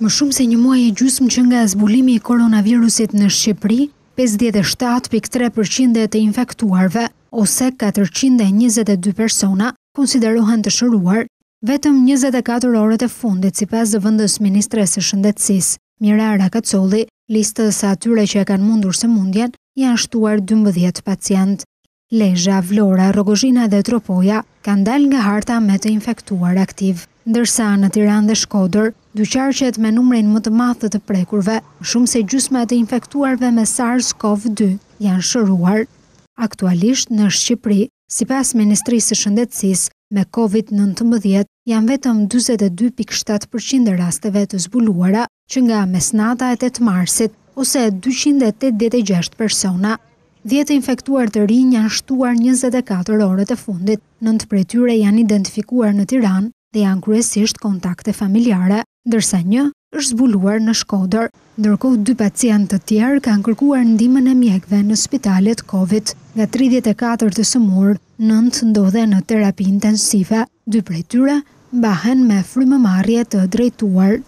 Më shumë se një muaj e gjysmë që nga zbulimi i koronavirusit në Shqipëri, 57.3% e infektuarve ose 422 persona konsiderohen të shëruar, vetëm 24 orët e fundit si pas vëndës Ministres e Shëndetsis, Mira Rakacoli, listës atyre që e kanë mundur se mundjen, janë shtuar 12 pacient. Lejja, Vlora, Rogozhina dhe Tropoja kanë dal nga harta me të infektuar aktivë. Ndërsa në Tiran dhe Shkodër, dyqarqet me numrejnë më të mathë të prekurve, shumë se gjusme të infektuarve me SARS-CoV-2 janë shëruar. Aktualisht në Shqipëri, si pas Ministrisë Shëndetsis, me COVID-19 janë vetëm 22.7% e rasteve të zbuluara që nga mesnata e 8 marsit ose 286 persona. 10 infektuar të rinj janë shtuar 24 orët e fundit, 9 prej tyre janë identifikuar në Tiran, dhe janë kryesisht kontakte familjare, dërsa një është zbuluar në shkodër. Ndërkohë, dy pacient të tjerë kanë kërkuar ndimën e mjekve në spitalet COVID. Nga 34 të sëmur, nëndë ndodhe në terapi intensive, dy prej tyre bahen me frymë marje të drejtuar.